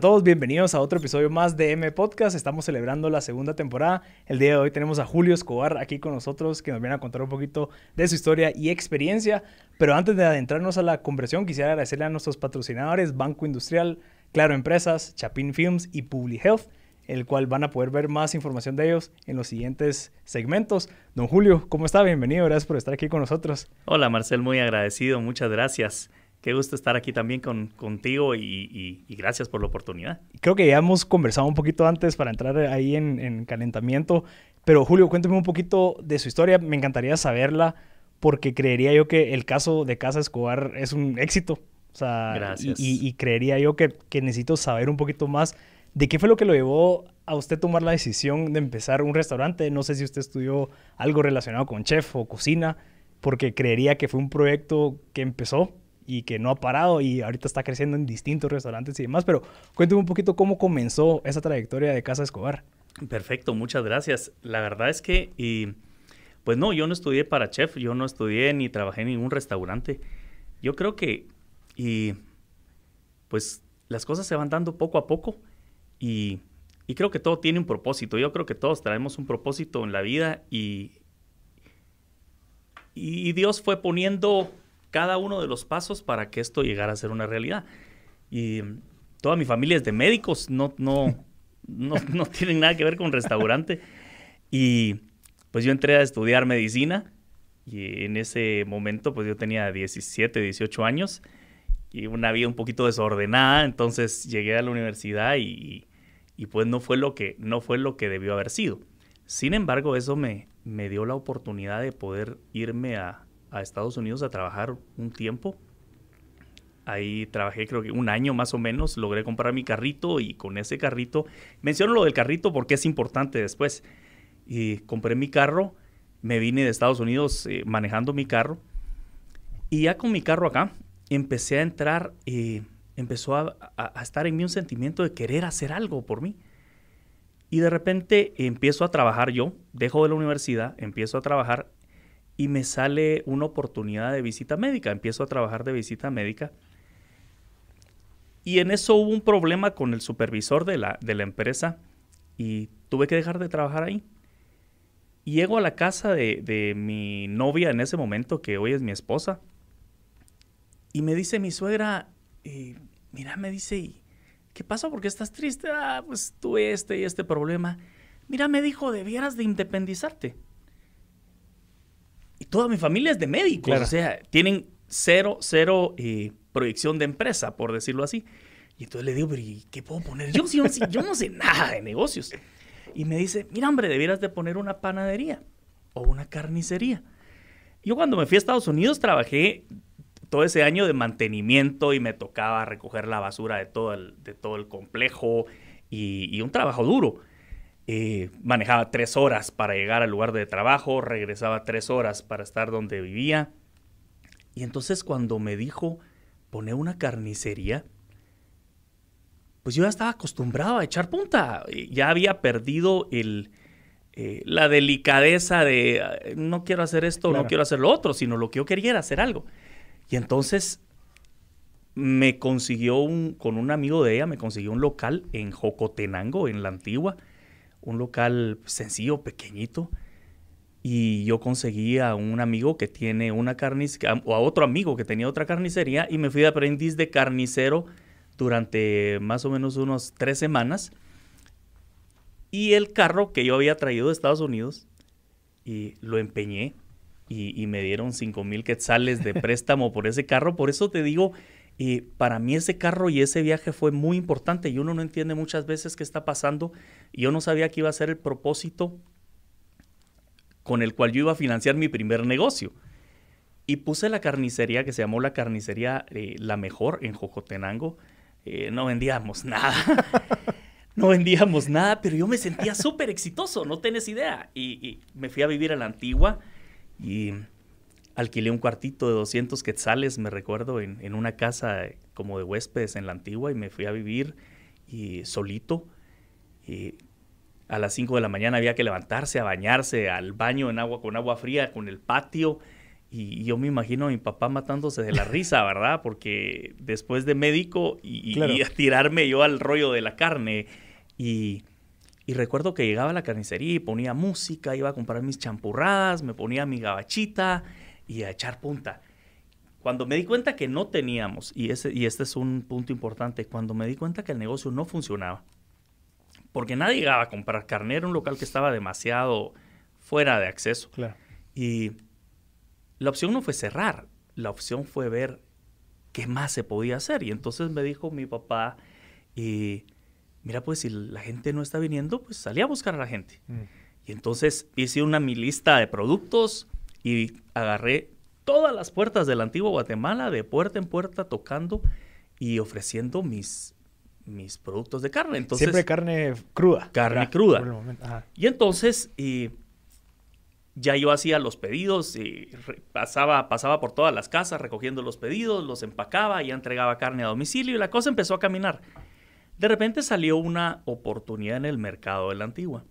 todos, bienvenidos a otro episodio más de M Podcast. Estamos celebrando la segunda temporada. El día de hoy tenemos a Julio Escobar aquí con nosotros que nos viene a contar un poquito de su historia y experiencia. Pero antes de adentrarnos a la conversión, quisiera agradecerle a nuestros patrocinadores Banco Industrial, Claro Empresas, Chapin Films y Public Health, el cual van a poder ver más información de ellos en los siguientes segmentos. Don Julio, ¿cómo está? Bienvenido, gracias por estar aquí con nosotros. Hola Marcel, muy agradecido, muchas gracias. Qué gusto estar aquí también con, contigo y, gracias por la oportunidad. Creo que ya hemos conversado un poquito antes para entrar ahí en, calentamiento, pero Julio, cuénteme un poquito de su historia, me encantaría saberla porque creería yo que el caso de Casa Escobar es un éxito. gracias. Y, creería yo que, que necesito saber un poquito más de qué fue lo que lo llevó a usted tomar la decisión de empezar un restaurante. No sé si usted estudió algo relacionado con chef o cocina, porque creería que fue un proyecto que empezó y que no ha parado y ahorita está creciendo en distintos restaurantes y demás, pero cuénteme un poquito cómo comenzó esa trayectoria de Casa Escobar. Perfecto, muchas gracias. La verdad es que, y, pues no, yo no estudié para chef, yo no estudié ni trabajé en ningún restaurante. Yo creo que, pues las cosas se van dando poco a poco y, creo que todo tiene un propósito. Yo creo que todos traemos un propósito en la vida y, y Dios fue poniendo cada uno de los pasos para que esto llegara a ser una realidad. Y mm, toda mi familia es de médicos, no, no, no, tienen nada que ver con restaurante. Y pues yo entré a estudiar medicina y en ese momento pues yo tenía 17, 18 años y una vida un poquito desordenada, entonces llegué a la universidad y, y pues no fue, lo que, no fue lo que debió haber sido. Sin embargo, eso me, me dio la oportunidad de poder irme a, a Estados Unidos a trabajar un tiempo. Ahí trabajé creo que un año más o menos, logré comprar mi carrito y con ese carrito, menciono lo del carrito porque es importante después, y compré mi carro, me vine de Estados Unidos eh, manejando mi carro y ya con mi carro acá empecé a entrar, y eh, empezó a estar en mí un sentimiento de querer hacer algo por mí. Y de repente empiezo a trabajar yo, dejo de la universidad, empiezo a trabajar y me sale una oportunidad de visita médica. Empiezo a trabajar de visita médica. Y en eso hubo un problema con el supervisor de la, de la empresa y tuve que dejar de trabajar ahí. llego a la casa de, de, mi novia en ese momento, que hoy es mi esposa, y me dice mi suegra, eh, mira, me dice, ¿qué pasa? porque estás triste? Ah, pues tuve este y este problema. Mira, me dijo, debieras de independizarte y toda mi familia es de médicos. O sea, tienen cero, cero eh, proyección de empresa, por decirlo así. Y entonces le digo, qué puedo poner? Yo, yo, no sé nada de negocios. Y me dice, mira, hombre, debieras de poner una panadería o una carnicería. Yo cuando me fui a Estados Unidos trabajé todo ese año de mantenimiento y me tocaba recoger la basura de todo el, de todo el complejo y un trabajo duro. Eh, manejaba tres horas para llegar al lugar de trabajo, regresaba tres horas para estar donde vivía. Y entonces cuando me dijo, poner una carnicería, pues yo ya estaba acostumbrado a echar punta. Ya había perdido el, eh, la delicadeza de no quiero hacer esto, no quiero hacer lo otro, sino lo que yo quería era hacer algo. Y entonces me consiguió un, con un amigo de ella, me consiguió un local en Jocotenango, en la antigua, un local sencillo, pequeñito. Y yo conseguí a un amigo que tiene una carnicería, o a otro amigo que tenía otra carnicería, y me fui de aprendiz de carnicero durante más o menos unos tres semanas. Y el carro que yo había traído de Estados Unidos, y lo empeñé, y, me dieron 5 mil quetzales de préstamo por ese carro. Por eso te digo, y para mí ese carro y ese viaje fue muy importante y uno no entiende muchas veces qué está pasando. Y yo no sabía que iba a ser el propósito con el cual yo iba a financiar mi primer negocio. Y puse la carnicería que se llamó la carnicería eh, La Mejor en Jocotenango. Eh, no vendíamos nada. no vendíamos nada, pero yo me sentía súper exitoso, no tenés idea. Y, y me fui a vivir a la antigua y alquilé un cuartito de 200 quetzales, me recuerdo, en, una casa eh, como de huéspedes en la antigua y me fui a vivir y, solito. Y a las 5 de la mañana había que levantarse a bañarse al baño en agua con agua fría, con el patio. Y, yo me imagino a mi papá matándose de la risa, ¿verdad? Porque después de médico y, a tirarme yo al rollo de la carne. Y, y recuerdo que llegaba a la carnicería y ponía música, iba a comprar mis champurradas, me ponía mi gabachita y a echar punta. Cuando me di cuenta que no teníamos, y, ese, y este es un punto importante, cuando me di cuenta que el negocio no funcionaba, porque nadie llegaba a comprar carne, era un local que estaba demasiado fuera de acceso. Y la opción no fue cerrar, la opción fue ver qué más se podía hacer. Y entonces me dijo mi papá, y mira, pues si la gente no está viniendo, pues salí a buscar a la gente. Mm. Y entonces hice una mi lista de productos, y agarré todas las puertas del antiguo Guatemala, de puerta en puerta, tocando y ofreciendo mis, mis productos de carne. Entonces, Siempre carne cruda. Carne cruda. Y entonces ya yo hacía los pedidos, y pasaba, pasaba por todas las casas recogiendo los pedidos, los empacaba, y entregaba carne a domicilio y la cosa empezó a caminar. De repente salió una oportunidad en el mercado de la antigua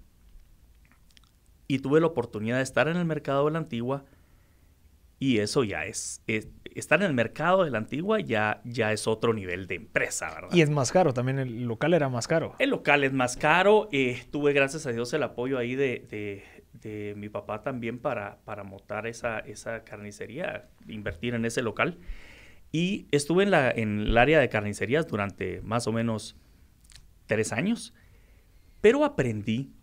y tuve la oportunidad de estar en el mercado de la antigua y eso ya es, estar en el mercado de la antigua ya, ya es otro nivel de empresa, ¿verdad? Y es más caro, también el local era más caro. El local es más caro, eh, tuve gracias a Dios el apoyo ahí de, mi papá también para, para montar esa, esa carnicería, invertir en ese local. Y estuve en, la, en el área de carnicerías durante más o menos tres años, pero aprendí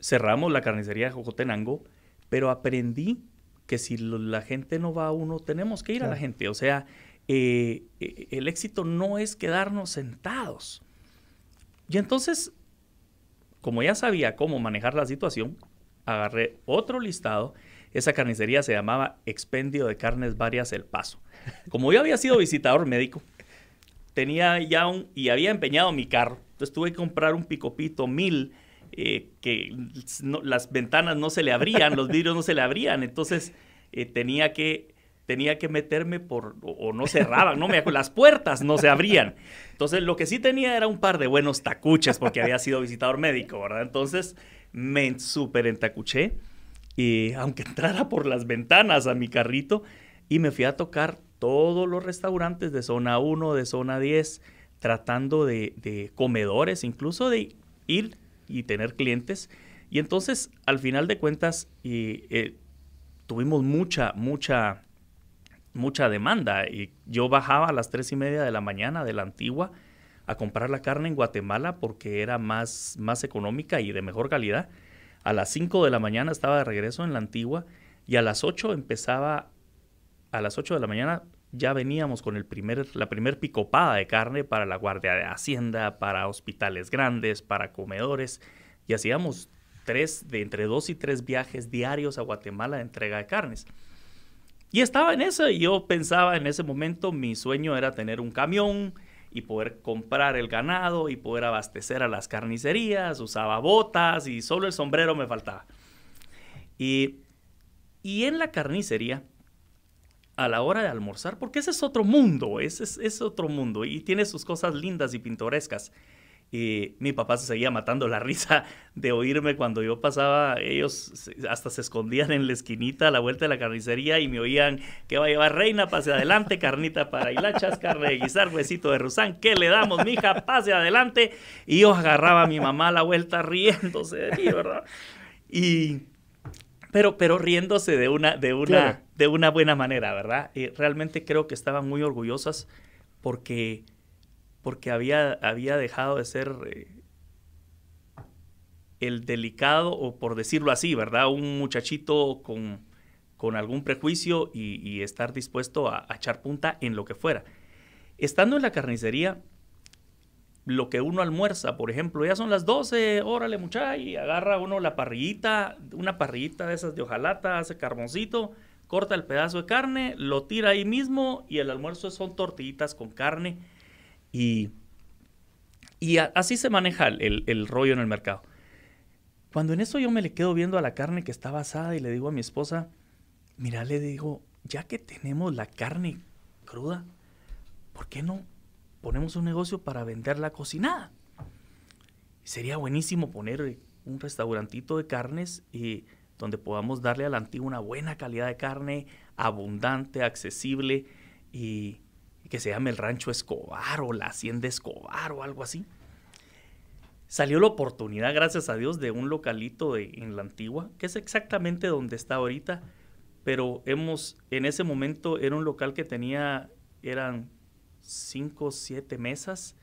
cerramos la carnicería de Jocotenango, pero aprendí que si la gente no va a uno, tenemos que ir a la gente. O sea, eh, eh, el éxito no es quedarnos sentados. Y entonces, como ya sabía cómo manejar la situación, agarré otro listado. Esa carnicería se llamaba Expendio de Carnes Varias El Paso. Como yo había sido visitador médico, tenía ya un, y había empeñado mi carro. Entonces tuve que comprar un picopito mil eh, que las ventanas no se le abrían, los vidrios no se le abrían, entonces eh, tenía que tenía que meterme por, o, no cerraban, no me las puertas no se abrían. Entonces lo que sí tenía era un par de buenos tacuches porque había sido visitador médico, ¿verdad? Entonces me súper entacuché y aunque entrara por las ventanas a mi carrito y me fui a tocar todos los restaurantes de zona 1, de zona 10, tratando de, de comedores, incluso de ir y tener clientes. Y entonces, al final de cuentas, eh, tuvimos mucha, mucha, mucha demanda. Y yo bajaba a las tres y media de la mañana de la antigua a comprar la carne en Guatemala porque era más, más económica y de mejor calidad. A las 5 de la mañana estaba de regreso en la antigua y a las 8 empezaba, a las 8 de la mañana ya veníamos con el primer, la primer picopada de carne para la Guardia de Hacienda, para hospitales grandes, para comedores, y hacíamos tres, de entre dos y tres viajes diarios a Guatemala de entrega de carnes. Y estaba en eso, y yo pensaba en ese momento, mi sueño era tener un camión y poder comprar el ganado y poder abastecer a las carnicerías, usaba botas y solo el sombrero me faltaba. Y, y en la carnicería a la hora de almorzar, porque ese es otro mundo, ese es, otro mundo y tiene sus cosas lindas y pintorescas. Y mi papá se seguía matando la risa de oírme cuando yo pasaba. Ellos hasta se escondían en la esquinita a la vuelta de la carnicería y me oían que va a llevar reina, pase adelante, carnita para hilachas, carne de guisar, huesito de rusán. ¿Qué le damos, mija? Pase adelante. Y yo agarraba a mi mamá a la vuelta riéndose de mí, ¿verdad? Y pero, pero riéndose de una, de, una, de una buena manera, ¿verdad? Y realmente creo que estaban muy orgullosas porque, porque había, había dejado de ser eh, el delicado, o por decirlo así, ¿verdad? Un muchachito con, con algún prejuicio y, estar dispuesto a echar punta en lo que fuera. Estando en la carnicería, lo que uno almuerza, por ejemplo, ya son las 12, órale muchacha, y agarra uno la parrillita, una parrillita de esas de hojalata, hace carboncito, corta el pedazo de carne, lo tira ahí mismo y el almuerzo son tortillitas con carne y, y así se maneja el, el, rollo en el mercado. Cuando en eso yo me le quedo viendo a la carne que está asada y le digo a mi esposa, mira, le digo, ya que tenemos la carne cruda, ¿por qué no ponemos un negocio para vender la cocinada. Sería buenísimo poner un restaurantito de carnes y eh, donde podamos darle a la antigua una buena calidad de carne, abundante, accesible y, que se llame el Rancho Escobar o la Hacienda Escobar o algo así. Salió la oportunidad, gracias a Dios, de un localito de, en la antigua, que es exactamente donde está ahorita, pero hemos, en ese momento era un local que tenía, eran cinco o siete mesas.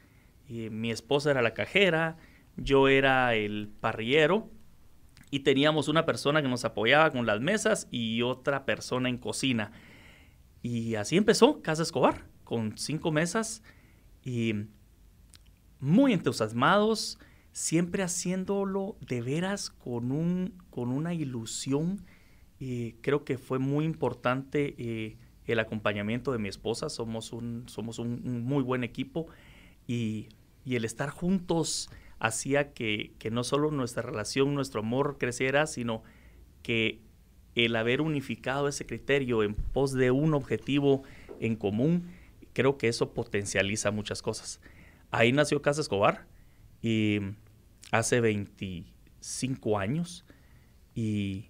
Eh, mi esposa era la cajera, yo era el parrillero y teníamos una persona que nos apoyaba con las mesas y otra persona en cocina. Y así empezó Casa Escobar, con cinco mesas y muy entusiasmados, siempre haciéndolo de veras con, un, con una ilusión. y eh, creo que fue muy importante eh, el acompañamiento de mi esposa, somos un, somos un, muy buen equipo y, el estar juntos hacía que, no solo nuestra relación, nuestro amor creciera, sino que el haber unificado ese criterio en pos de un objetivo en común, creo que eso potencializa muchas cosas. Ahí nació Casa Escobar y hace 25 años y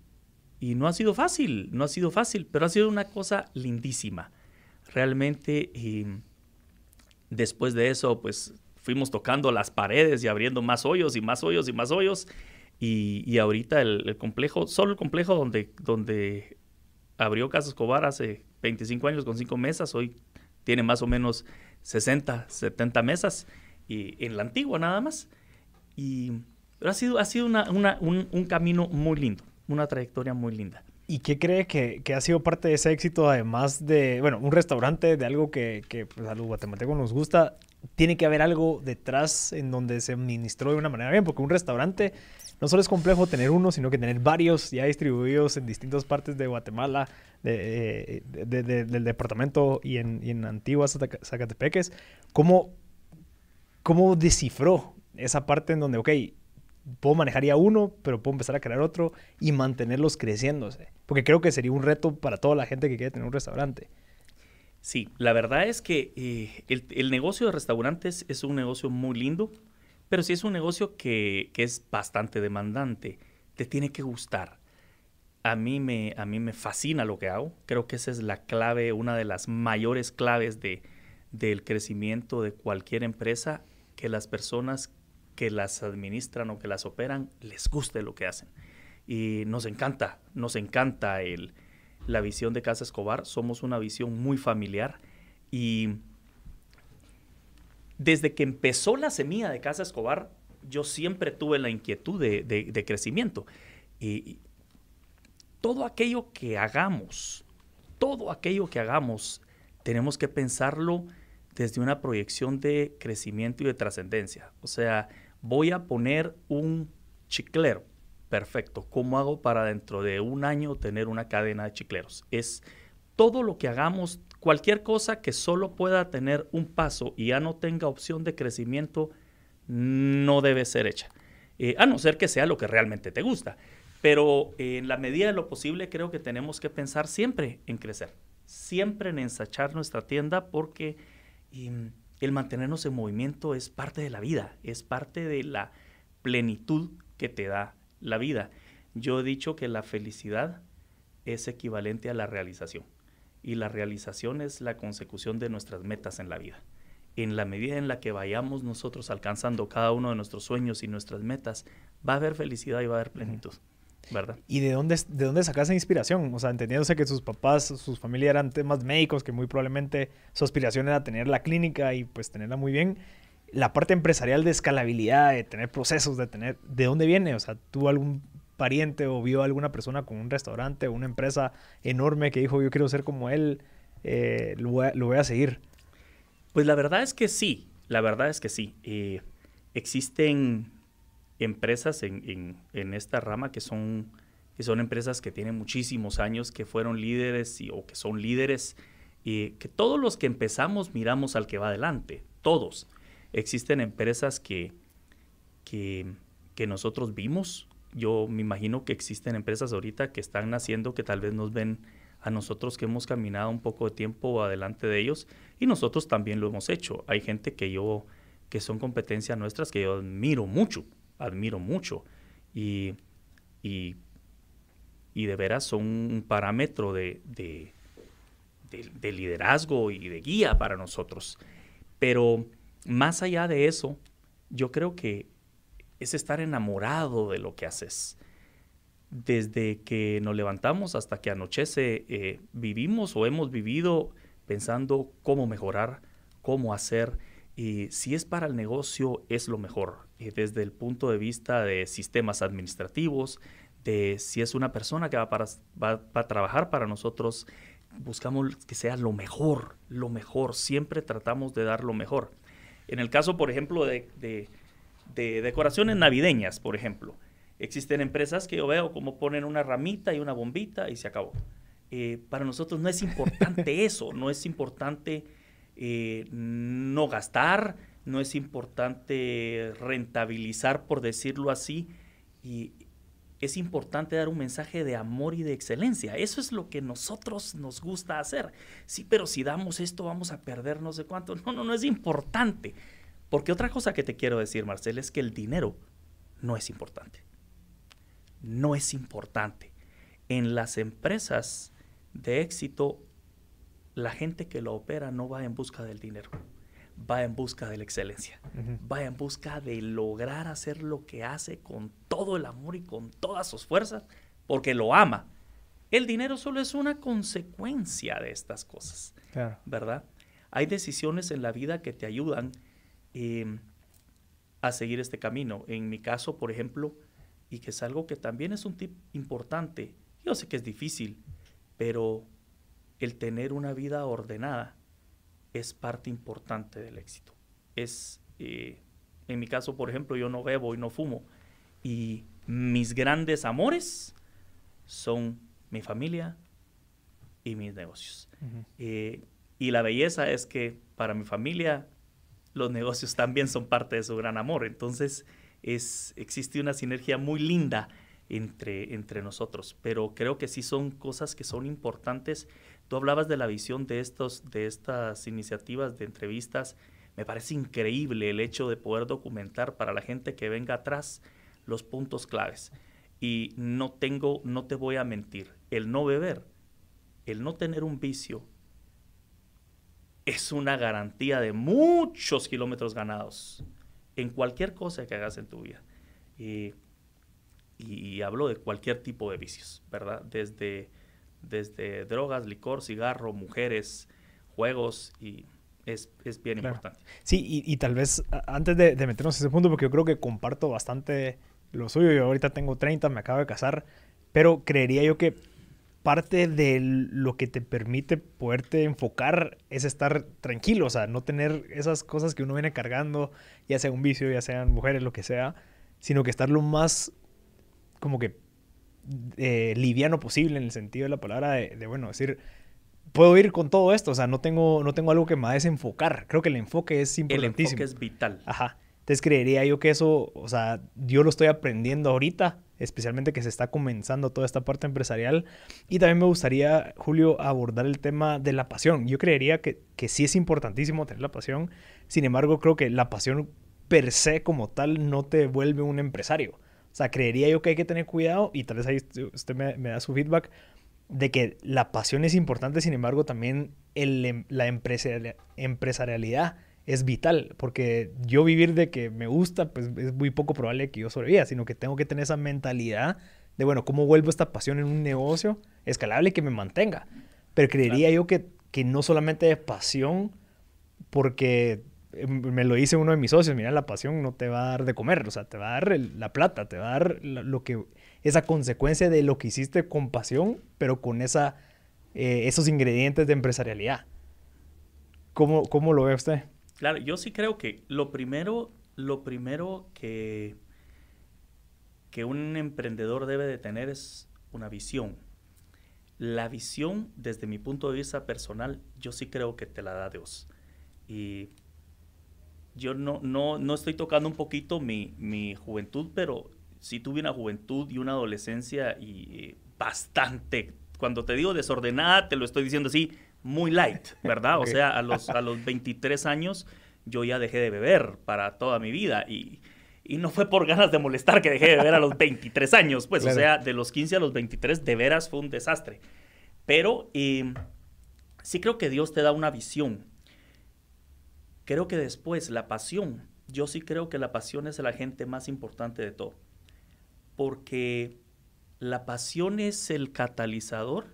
y no ha sido fácil, no ha sido fácil, pero ha sido una cosa lindísima. Realmente, em, después de eso, pues fuimos tocando las paredes y abriendo más hoyos y más hoyos y más hoyos. Y, y ahorita el, complejo, solo el complejo donde, donde abrió Casa Escobar hace 25 años con cinco mesas, hoy tiene más o menos 60, 70 mesas y, en la antigua nada más. Y pero ha sido, ha sido un camino muy lindo una trayectoria muy linda. ¿Y qué cree que, ha sido parte de ese éxito, además de, bueno, un restaurante, de algo que, pues, a los guatemaltecos nos gusta? Tiene que haber algo detrás en donde se administró de una manera bien, porque un restaurante no solo es complejo tener uno, sino que tener varios ya distribuidos en distintas partes de Guatemala, de, eh, del departamento y en, antiguas en Zacatepeques. ¿Cómo, ¿Cómo descifró esa parte en donde, ok, puedo manejar ya uno, pero puedo empezar a crear otro y mantenerlos creciéndose. Porque creo que sería un reto para toda la gente que quiere tener un restaurante. Sí, la verdad es que eh, el, negocio de restaurantes es un negocio muy lindo, pero sí es un negocio que, es bastante demandante. Te tiene que gustar. A mí, me, a mí me fascina lo que hago. Creo que esa es la clave, una de las mayores claves de, del crecimiento de cualquier empresa, que las personas que las administran o que las operan les guste lo que hacen. Y nos encanta, nos encanta el, la visión de Casa Escobar. Somos una visión muy familiar y desde que empezó la semilla de Casa Escobar, yo siempre tuve la inquietud de, de crecimiento. Y todo aquello que hagamos, todo aquello que hagamos, tenemos que pensarlo desde una proyección de crecimiento y de trascendencia. O sea, voy a poner un chiclero. Perfecto. ¿Cómo hago para dentro de un año tener una cadena de chicleros? Es todo lo que hagamos, cualquier cosa que solo pueda tener un paso y ya no tenga opción de crecimiento, no debe ser hecha. Eh, a no ser que sea lo que realmente te gusta. Pero eh, en la medida de lo posible creo que tenemos que pensar siempre en crecer, siempre en ensachar nuestra tienda porque y mm, el mantenernos en movimiento es parte de la vida, es parte de la plenitud que te da la vida. Yo he dicho que la felicidad es equivalente a la realización y la realización es la consecución de nuestras metas en la vida. En la medida en la que vayamos nosotros alcanzando cada uno de nuestros sueños y nuestras metas, va a haber felicidad y va a haber plenitud. ¿Y de dónde, de dónde sacas esa inspiración? O sea, entendiéndose que sus papás, sus familia eran temas médicos, que muy probablemente su aspiración era tener la clínica y pues tenerla muy bien. La parte empresarial de escalabilidad, de tener procesos, de tener... ¿De dónde viene? O sea, ¿tú algún pariente o vio alguna persona con un restaurante o una empresa enorme que dijo yo quiero ser como él, eh, lo, voy a, seguir? Pues la verdad es que sí, la verdad es que sí. Eh, existen empresas en, esta rama que son, que son empresas que tienen muchísimos años, que fueron líderes y, o que son líderes, y que todos los que empezamos miramos al que va adelante, todos. Existen empresas que, que, que nosotros vimos, yo me imagino que existen empresas ahorita que están naciendo que tal vez nos ven a nosotros que hemos caminado un poco de tiempo adelante de ellos y nosotros también lo hemos hecho. Hay gente que yo, que son competencias nuestras que yo admiro mucho, admiro mucho y, y, de veras son un parámetro de, liderazgo y de guía para nosotros. Pero más allá de eso, yo creo que es estar enamorado de lo que haces. Desde que nos levantamos hasta que anochece, eh, vivimos o hemos vivido pensando cómo mejorar, cómo hacer. Eh, si es para el negocio, es lo mejor, eh, desde el punto de vista de sistemas administrativos, de si es una persona que va, para, va, a trabajar para nosotros, buscamos que sea lo mejor, lo mejor, siempre tratamos de dar lo mejor. En el caso, por ejemplo, de, decoraciones navideñas, por ejemplo, existen empresas que yo veo como ponen una ramita y una bombita y se acabó. Eh, para nosotros no es importante eso, no es importante eh, no gastar, no es importante rentabilizar, por decirlo así, y es importante dar un mensaje de amor y de excelencia. Eso es lo que nosotros nos gusta hacer. Sí, pero si damos esto vamos a perder no sé cuánto. No, no, no es importante. Porque otra cosa que te quiero decir, Marcel, es que el dinero no es importante. No es importante. En las empresas de éxito la gente que lo opera no va en busca del dinero, va en busca de la excelencia, va en busca de lograr hacer lo que hace con todo el amor y con todas sus fuerzas, porque lo ama. El dinero solo es una consecuencia de estas cosas, ¿verdad? Hay decisiones en la vida que te ayudan em, a seguir este camino. En mi caso, por ejemplo, y que es algo que también es un tip importante, yo sé que es difícil, pero el tener una vida ordenada es parte importante del éxito. Es, eh, en mi caso, por ejemplo, yo no bebo y no fumo. Y mis grandes amores son mi familia y mis negocios. Eh, y la belleza es que para mi familia los negocios también son parte de su gran amor. Entonces es, existe una sinergia muy linda entre, entre nosotros. Pero creo que sí son cosas que son importantes Tú hablabas de la visión de, estos, de estas iniciativas de entrevistas. Me parece increíble el hecho de poder documentar para la gente que venga atrás los puntos claves. Y no tengo, no te voy a mentir, el no beber, el no tener un vicio, es una garantía de muchos kilómetros ganados en cualquier cosa que hagas en tu vida. Eh, y, y hablo de cualquier tipo de vicios, ¿verdad? Desde desde drogas, licor, cigarro, mujeres, juegos y es, bien importante. Sí, y, tal vez antes de, de meternos en ese punto, porque yo creo que comparto bastante lo suyo, yo ahorita tengo 30, me acabo de casar, pero creería yo que parte de lo que te permite poderte enfocar es estar tranquilo, o sea, no tener esas cosas que uno viene cargando, ya sea un vicio, ya sean mujeres, lo que sea, sino que estar lo más como que eh, liviano posible en el sentido de la palabra, de, bueno, decir, puedo ir con todo esto, o sea, no tengo, no tengo algo que me desenfocar. Creo que el enfoque es importantísimo. El enfoque es vital. Ajá. Entonces creería yo que eso, o sea, yo lo estoy aprendiendo ahorita, especialmente que se está comenzando toda esta parte empresarial. Y también me gustaría, Julio, abordar el tema de la pasión. Yo creería que, que sí es importantísimo tener la pasión, sin embargo, creo que la pasión per se como tal no te vuelve un empresario. O sea, creería yo que hay que tener cuidado y tal vez ahí usted me, da su feedback de que la pasión es importante, sin embargo, también em, la empresarialidad es vital, porque yo vivir de que me gusta, pues es muy poco probable que yo sobreviva, sino que tengo que tener esa mentalidad de, bueno, ¿cómo vuelvo esta pasión en un negocio escalable que me mantenga? Pero creería yo que, que no solamente es pasión, porque eh, me lo dice uno de mis socios, mira, la pasión no te va a dar de comer, o sea, te va a dar la plata, te va a dar lo que, esa consecuencia de lo que hiciste con pasión, pero con esa, eh, esos ingredientes de empresarialidad. ¿Cómo, ¿Cómo lo ve usted? Claro, yo sí creo que lo primero, lo primero que, que un emprendedor debe de tener es una visión. La visión, desde mi punto de vista personal, yo sí creo que te la da Dios. Y yo no, no, no estoy tocando un poquito mi, juventud, pero sí tuve una juventud y una adolescencia y eh, bastante, cuando te digo desordenada, te lo estoy diciendo así, muy light, ¿verdad? O sea, a los, 23 años yo ya dejé de beber para toda mi vida y, no fue por ganas de molestar que dejé de beber a los 23 años, pues, o sea, de los 15 a los 23 de veras fue un desastre. Pero eh, sí creo que Dios te da una visión Creo que después la pasión, yo sí creo que la pasión es el agente más importante de todo, porque la pasión es el catalizador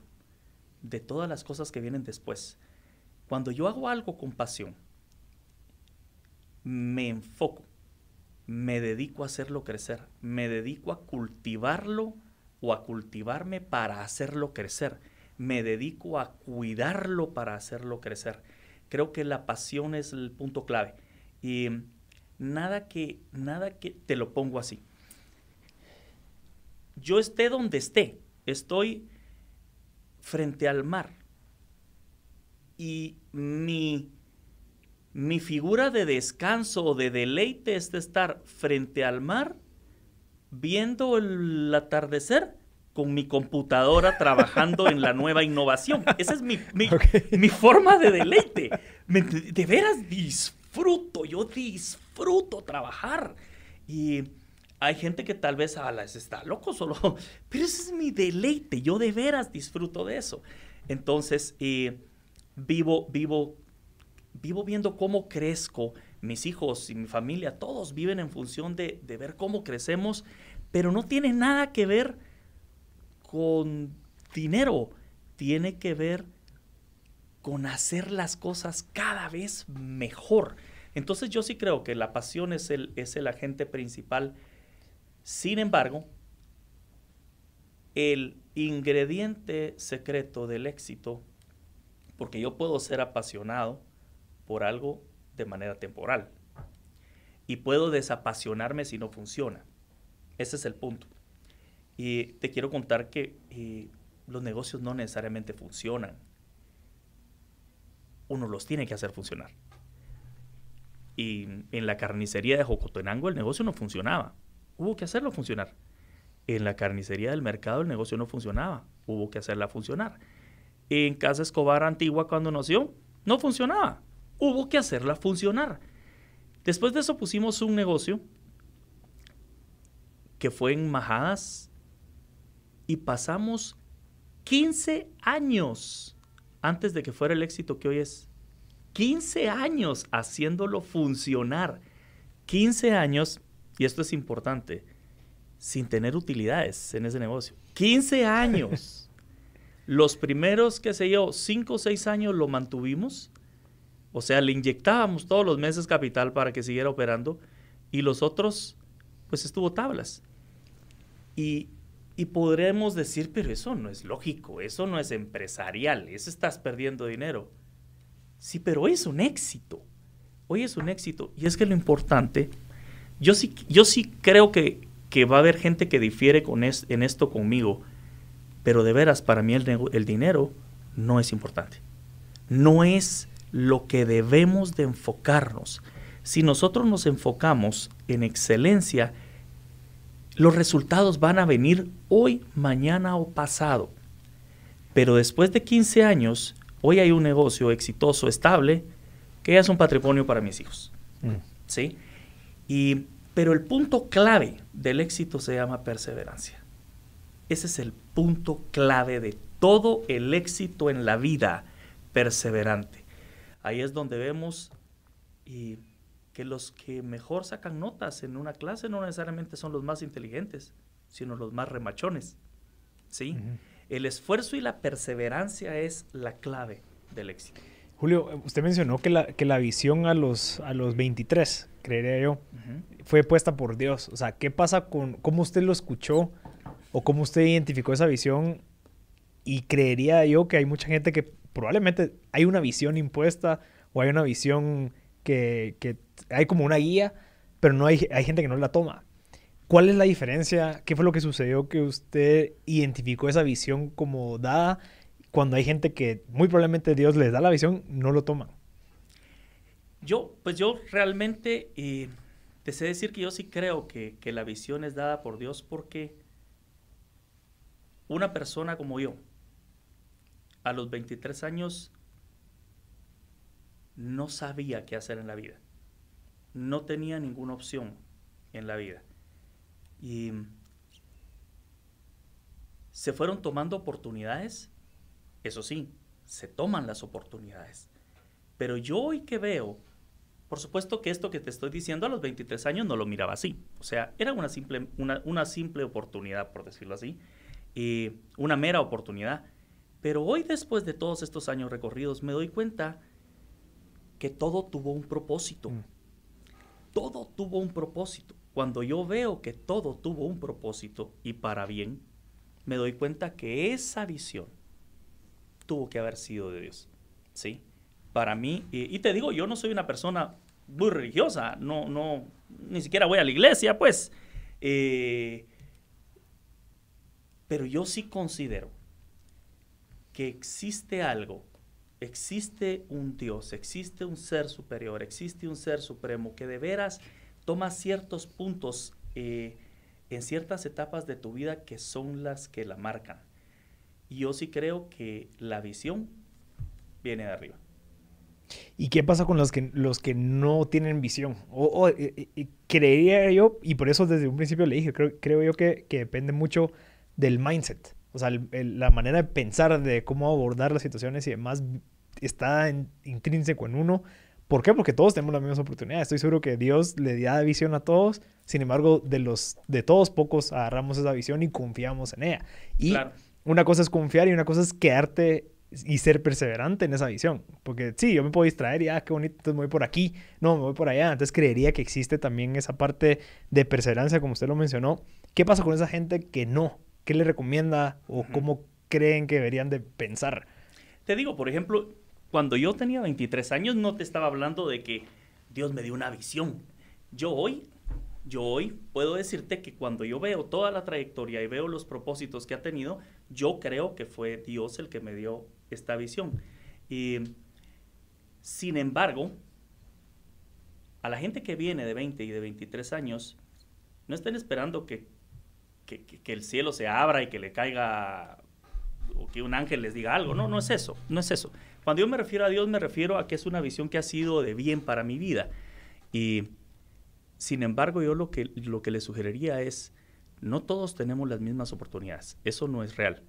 de todas las cosas que vienen después. Cuando yo hago algo con pasión, me enfoco, me dedico a hacerlo crecer, me dedico a cultivarlo o a cultivarme para hacerlo crecer, me dedico a cuidarlo para hacerlo crecer creo que la pasión es el punto clave. Y mm, nada que, nada que, te lo pongo así. Yo esté donde esté, estoy frente al mar. Y mi, mi figura de descanso o de deleite es de estar frente al mar, viendo el atardecer con mi computadora trabajando en la nueva innovación. Esa es mi, mi, forma de deleite. de veras disfruto, yo disfruto trabajar. Y hay gente que tal vez a está loco solo, pero ese es mi deleite, yo de veras disfruto de eso. Entonces, eh, vivo, vivo, vivo viendo cómo crezco. Mis hijos y mi familia, todos viven en función de, de ver cómo crecemos, pero no tiene nada que ver con dinero, tiene que ver con hacer las cosas cada vez mejor. Entonces yo sí creo que la pasión es el, es el agente principal. Sin embargo, el ingrediente secreto del éxito, porque yo puedo ser apasionado por algo de manera temporal y puedo desapasionarme si no funciona. Ese es el punto. Y te quiero contar que eh, los negocios no necesariamente funcionan. Uno los tiene que hacer funcionar. Y en la carnicería de Jocotenango el negocio no funcionaba. Hubo que hacerlo funcionar. En la carnicería del mercado el negocio no funcionaba. Hubo que hacerla funcionar. En Casa Escobar Antigua cuando nació, no funcionaba. Hubo que hacerla funcionar. Después de eso pusimos un negocio que fue en Majadas, y pasamos 15 años antes de que fuera el éxito que hoy es. 15 años haciéndolo funcionar. 15 años, y esto es importante, sin tener utilidades en ese negocio. 15 años. Los primeros, qué sé yo, 5 o 6 años lo mantuvimos. O sea, le inyectábamos todos los meses capital para que siguiera operando. Y los otros, pues estuvo tablas. Y y podremos decir, pero eso no es lógico, eso no es empresarial, eso estás perdiendo dinero. Sí, pero hoy es un éxito. Hoy es un éxito. Y es que lo importante, yo sí, yo sí creo que, va a haber gente que difiere con en esto conmigo, pero de veras, para mí el, el dinero no es importante. No es lo que debemos de enfocarnos. Si nosotros nos enfocamos en excelencia, los resultados van a venir hoy, mañana o pasado. Pero después de 15 años, hoy hay un negocio exitoso, estable, que es un patrimonio para mis hijos. Mm. ¿Sí? Y, pero el punto clave del éxito se llama perseverancia. Ese es el punto clave de todo el éxito en la vida perseverante. Ahí es donde vemos que los que mejor sacan notas en una clase no necesariamente son los más inteligentes, sino los más remachones. ¿sí? El esfuerzo y la perseverancia es la clave del éxito. Julio, usted mencionó que la, que la visión a los, a los 23, creería yo, fue puesta por Dios. O sea, ¿qué pasa con cómo usted lo escuchó o cómo usted identificó esa visión? Y creería yo que hay mucha gente que probablemente hay una visión impuesta o hay una visión que, que hay como una guía, pero no hay, gente que no la toma. ¿Cuál es la diferencia? ¿Qué fue lo que sucedió que usted identificó esa visión como dada cuando hay gente que muy probablemente Dios les da la visión, no lo toman? Yo, pues yo realmente eh, te sé decir que yo sí creo que, que, la visión es dada por Dios porque una persona como yo, a los 23 años, no sabía qué hacer en la vida no tenía ninguna opción en la vida. Y se fueron tomando oportunidades, eso sí, se toman las oportunidades. Pero yo hoy que veo, por supuesto que esto que te estoy diciendo a los 23 años no lo miraba así. O sea, era una simple, una, simple oportunidad, por decirlo así, y una mera oportunidad. Pero hoy, después de todos estos años recorridos, me doy cuenta que todo tuvo un propósito. Mm todo tuvo un propósito. Cuando yo veo que todo tuvo un propósito y para bien, me doy cuenta que esa visión tuvo que haber sido de Dios. ¿Sí? Para mí, y, te digo, yo no soy una persona muy religiosa, no, no, ni siquiera voy a la iglesia, pues. Eh, pero yo sí considero que existe algo existe un Dios, existe un ser superior, existe un ser supremo que de veras toma ciertos puntos eh, en ciertas etapas de tu vida que son las que la marcan. Y yo sí creo que la visión viene de arriba. ¿Y qué pasa con los que, los que no tienen visión? O, eh, eh, creería yo, y por eso desde un principio le dije, creo, creo yo que, que depende mucho del mindset. O sea, la manera de pensar de cómo abordar las situaciones y demás está intrínseco en uno. ¿Por qué? Porque todos tenemos las mismas oportunidades. Estoy seguro que Dios le da visión a todos. Sin embargo, de, los, de todos pocos agarramos esa visión y confiamos en ella. Y una cosa es confiar y una cosa es quedarte y ser perseverante en esa visión. Porque sí, yo me puedo distraer y, ah, qué bonito, entonces me voy por aquí, no, me voy por allá. Entonces creería que existe también esa parte de perseverancia, como usted lo mencionó. ¿Qué pasa con esa gente que no? qué le recomienda o cómo creen que deberían de pensar? Te digo, por ejemplo, cuando yo tenía 23 años no te estaba hablando de que Dios me dio una visión. Yo hoy, yo hoy puedo decirte que cuando yo veo toda la trayectoria y veo los propósitos que ha tenido, yo creo que fue Dios el que me dio esta visión. Y sin embargo, a la gente que viene de 20 y de 23 años, no estén esperando que que, el cielo se abra y que le caiga o que un ángel les diga algo. No, no es eso, no es eso. Cuando yo me refiero a Dios me refiero a que es una visión que ha sido de bien para mi vida. Y sin embargo yo lo que, lo que le sugeriría es, no todos tenemos las mismas oportunidades, eso no es real,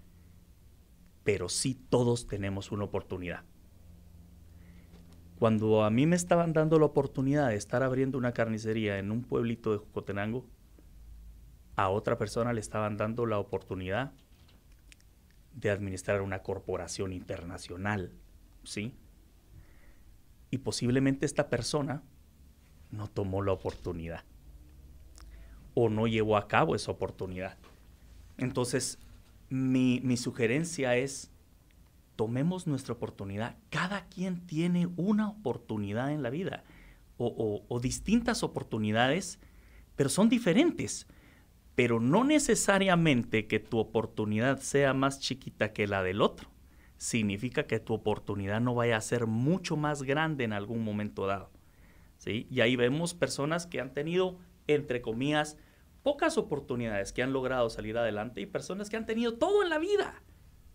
pero sí todos tenemos una oportunidad. Cuando a mí me estaban dando la oportunidad de estar abriendo una carnicería en un pueblito de Jocotenango, a otra persona le estaban dando la oportunidad de administrar una corporación internacional, ¿sí? Y posiblemente esta persona no tomó la oportunidad o no llevó a cabo esa oportunidad. Entonces, mi, sugerencia es, tomemos nuestra oportunidad. Cada quien tiene una oportunidad en la vida o, o distintas oportunidades, pero son diferentes pero no necesariamente que tu oportunidad sea más chiquita que la del otro. Significa que tu oportunidad no vaya a ser mucho más grande en algún momento dado. ¿sí? Y ahí vemos personas que han tenido, entre comillas, pocas oportunidades que han logrado salir adelante y personas que han tenido todo en la vida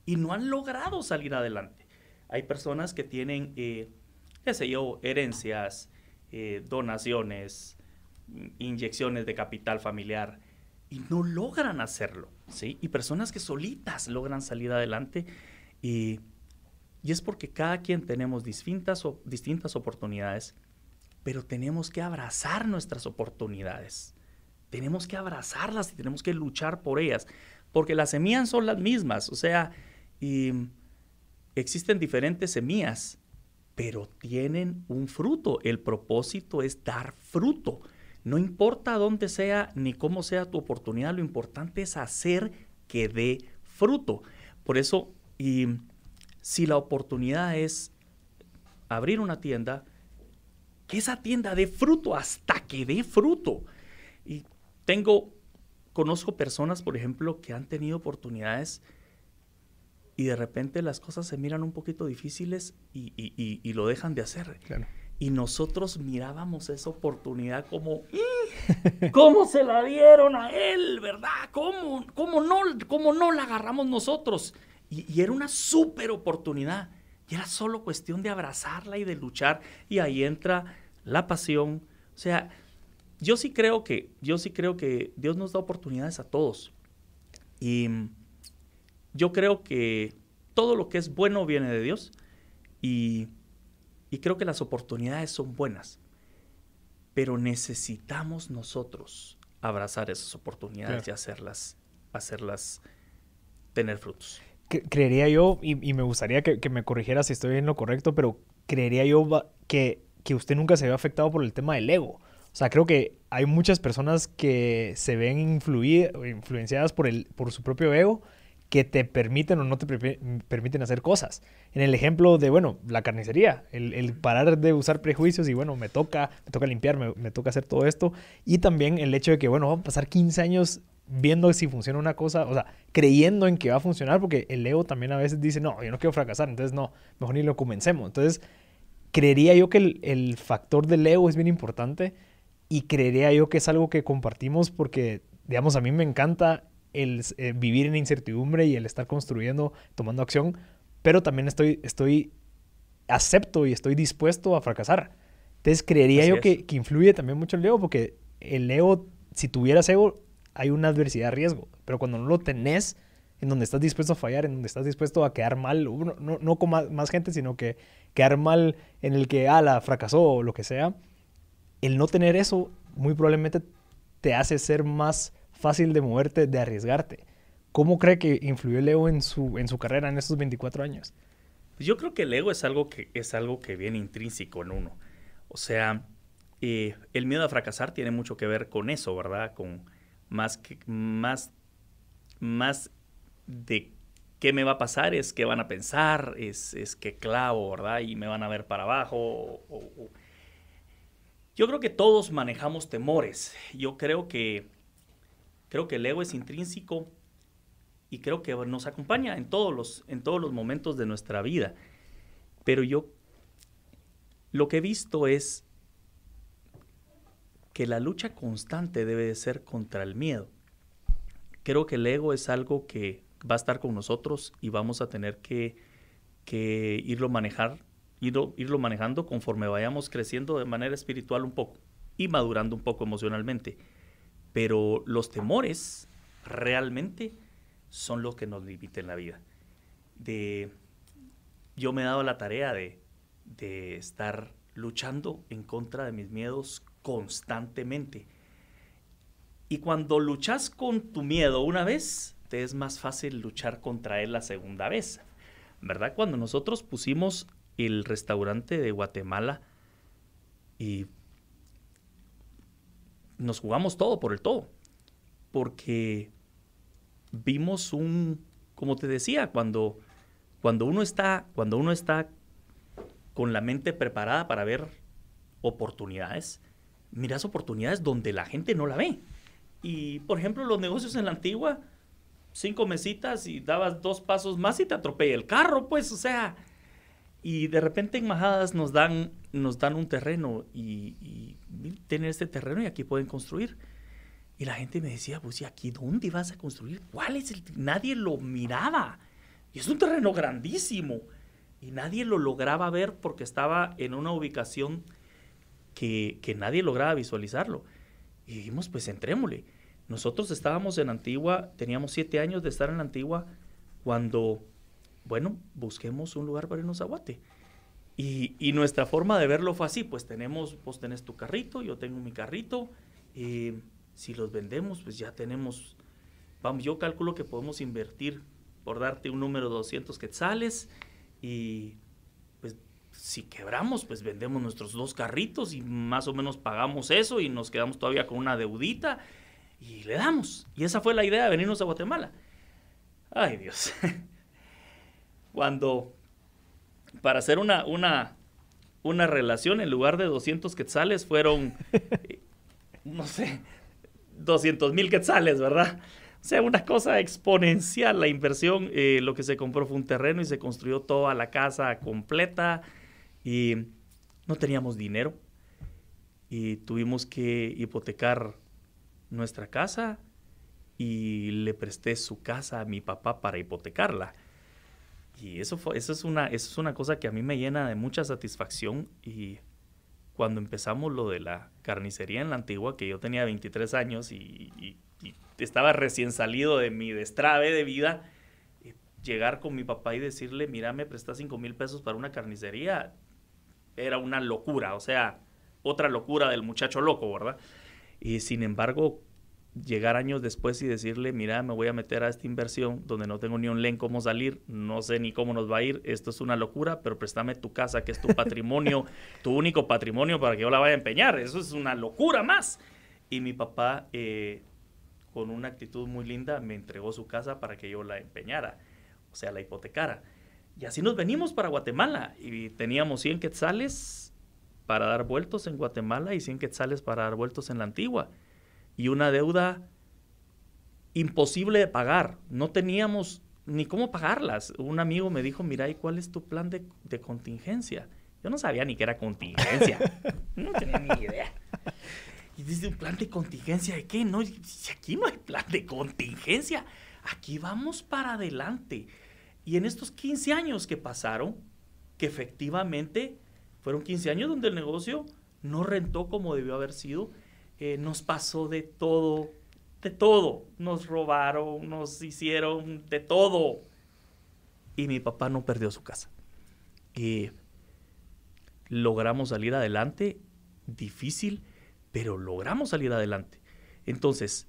y no han logrado salir adelante. Hay personas que tienen, eh, qué sé yo, herencias, eh, donaciones, inyecciones de capital familiar, y no logran hacerlo, ¿sí? Y personas que solitas logran salir adelante y, y es porque cada quien tenemos distintas, o, distintas oportunidades, pero tenemos que abrazar nuestras oportunidades, tenemos que abrazarlas y tenemos que luchar por ellas, porque las semillas son las mismas, o sea, existen diferentes semillas, pero tienen un fruto, el propósito es dar fruto. No importa dónde sea ni cómo sea tu oportunidad, lo importante es hacer que dé fruto. Por eso, y si la oportunidad es abrir una tienda, que esa tienda dé fruto hasta que dé fruto. Y tengo, conozco personas, por ejemplo, que han tenido oportunidades y de repente las cosas se miran un poquito difíciles y, y lo dejan de hacer. Claro. Y nosotros mirábamos esa oportunidad como, ¿cómo se la dieron a él, verdad? ¿Cómo, cómo, no, cómo no la agarramos nosotros? Y, era una súper oportunidad. Y era solo cuestión de abrazarla y de luchar. Y ahí entra la pasión. O sea, yo sí creo que, yo sí creo que Dios nos da oportunidades a todos. Y yo creo que todo lo que es bueno viene de Dios. Y y creo que las oportunidades son buenas, pero necesitamos nosotros abrazar esas oportunidades y hacerlas, hacerlas tener frutos. Creería yo, y, me gustaría que, me corrigiera si estoy en lo correcto, pero creería yo que, usted nunca se ve afectado por el tema del ego. O sea, creo que hay muchas personas que se ven influir, influenciadas por, el, por su propio ego que te permiten o no te permiten hacer cosas. En el ejemplo de, bueno, la carnicería, el, parar de usar prejuicios y, bueno, me toca, me toca limpiar, me, toca hacer todo esto. Y también el hecho de que, bueno, vamos a pasar 15 años viendo si funciona una cosa, o sea, creyendo en que va a funcionar, porque el Leo también a veces dice, no, yo no quiero fracasar, entonces no, mejor ni lo comencemos. Entonces, creería yo que el, factor del Leo es bien importante y creería yo que es algo que compartimos porque, digamos, a mí me encanta el eh, vivir en incertidumbre y el estar construyendo, tomando acción, pero también estoy, estoy, acepto y estoy dispuesto a fracasar. Entonces, creería yo que, que, influye también mucho el ego, porque el ego, si tuvieras ego, hay una adversidad riesgo, pero cuando no lo tenés, en donde estás dispuesto a fallar, en donde estás dispuesto a quedar mal, no, no, no con más, más, gente, sino que quedar mal en el que, ah, la fracasó o lo que sea, el no tener eso muy probablemente te hace ser más fácil de moverte, de arriesgarte. ¿Cómo cree que influyó el ego en su, en su carrera en estos 24 años? Pues yo creo que el ego es algo que, es algo que viene intrínseco en uno. O sea, eh, el miedo a fracasar tiene mucho que ver con eso, ¿verdad? Con más, que, más, más de qué me va a pasar, es qué van a pensar, es, es qué clavo, ¿verdad? Y me van a ver para abajo. Yo creo que todos manejamos temores. Yo creo que Creo que el ego es intrínseco y creo que nos acompaña en todos los, en todos los momentos de nuestra vida. Pero yo lo que he visto es que la lucha constante debe de ser contra el miedo. Creo que el ego es algo que va a estar con nosotros y vamos a tener que, irlo, manejar, irlo, irlo manejando conforme vayamos creciendo de manera espiritual un poco y madurando un poco emocionalmente. Pero los temores realmente son los que nos limitan la vida. yo me he dado la tarea de, de estar luchando en contra de mis miedos constantemente. Y cuando luchas con tu miedo una vez, te es más fácil luchar contra él la segunda vez. ¿Verdad? Cuando nosotros pusimos el restaurante de Guatemala y nos jugamos todo por el todo, porque vimos un, como te decía, cuando, cuando, uno, está, cuando uno está con la mente preparada para ver oportunidades, miras oportunidades donde la gente no la ve. Y, por ejemplo, los negocios en la antigua, cinco mesitas y dabas dos pasos más y te atropella el carro, pues, o sea. Y de repente en Majadas nos dan, nos dan un terreno y tener este terreno y aquí pueden construir. Y la gente me decía, pues, ¿y aquí dónde vas a construir? ¿Cuál es el...? Nadie lo miraba. Y es un terreno grandísimo. Y nadie lo lograba ver porque estaba en una ubicación que, nadie lograba visualizarlo. Y dijimos, pues, entrémosle. Nosotros estábamos en Antigua, teníamos siete años de estar en Antigua cuando, bueno, busquemos un lugar para irnos a y, nuestra forma de verlo fue así, pues tenemos, vos tenés tu carrito, yo tengo mi carrito, y eh, si los vendemos, pues ya tenemos, vamos, yo calculo que podemos invertir, por darte un número 200 quetzales, y pues si quebramos, pues vendemos nuestros dos carritos y más o menos pagamos eso y nos quedamos todavía con una deudita y le damos. Y esa fue la idea de venirnos a Guatemala. Ay Dios. Cuando para hacer una, una, una relación, en lugar de 200 quetzales fueron, no sé, 200 mil quetzales, ¿verdad? O sea, una cosa exponencial la inversión. Eh, lo que se compró fue un terreno y se construyó toda la casa completa y no teníamos dinero y tuvimos que hipotecar nuestra casa y le presté su casa a mi papá para hipotecarla. Y eso, fue, eso, es una, es una cosa que a mí me llena de mucha satisfacción y cuando empezamos lo de la carnicería en la antigua, que yo tenía 23 años y, estaba recién salido de mi destrave de vida, eh, llegar con mi papá y decirle, mira, me prestas 5 mil pesos para una carnicería, era una locura, o sea, otra locura del muchacho loco, ¿verdad? Y sin embargo, llegar años después y decirle, mira, me voy a meter a esta inversión donde no tengo ni un len cómo salir, no sé ni cómo nos va a ir, esto es una locura, pero préstame tu casa, que es tu patrimonio, tu único patrimonio para que yo la vaya a empeñar, eso es una locura más. Y mi papá, eh, con una actitud muy linda, me entregó su casa para que yo la empeñara, o sea, la hipotecara. Y así nos venimos para Guatemala y teníamos 100 quetzales para dar vueltos en Guatemala y 100 quetzales para dar vueltos en la antigua y una deuda imposible de pagar. No teníamos ni cómo pagarlas. Un amigo me dijo, mira, ¿y cuál es tu plan de, contingencia? Yo no sabía ni qué era contingencia. no tenía ni idea. Y dice, ¿un plan de contingencia de qué? No, aquí no hay plan de contingencia. Aquí vamos para adelante. Y en estos 15 años que pasaron, que efectivamente fueron 15 años donde el negocio no rentó como debió haber sido, nos pasó de todo, de todo. Nos robaron, nos hicieron de todo. Y mi papá no perdió su casa. Y logramos salir adelante, difícil, pero logramos salir adelante. Entonces,